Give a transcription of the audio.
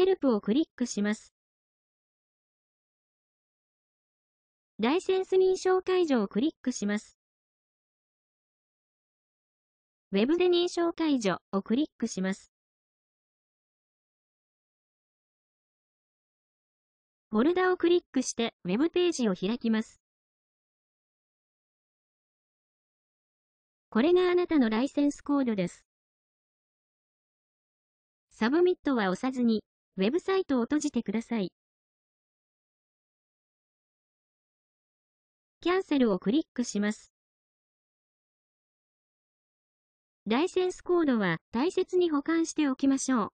Help をクリックします。ライセンス認証解除をクリックします。Web で認証解除をクリックします。フォルダをクリックして Web ページを開きます。これがあなたのライセンスコードです。サブミットは押さずにウェブサイトを閉じてください。キャンセルをクリックします。ライセンスコードは大切に保管しておきましょう。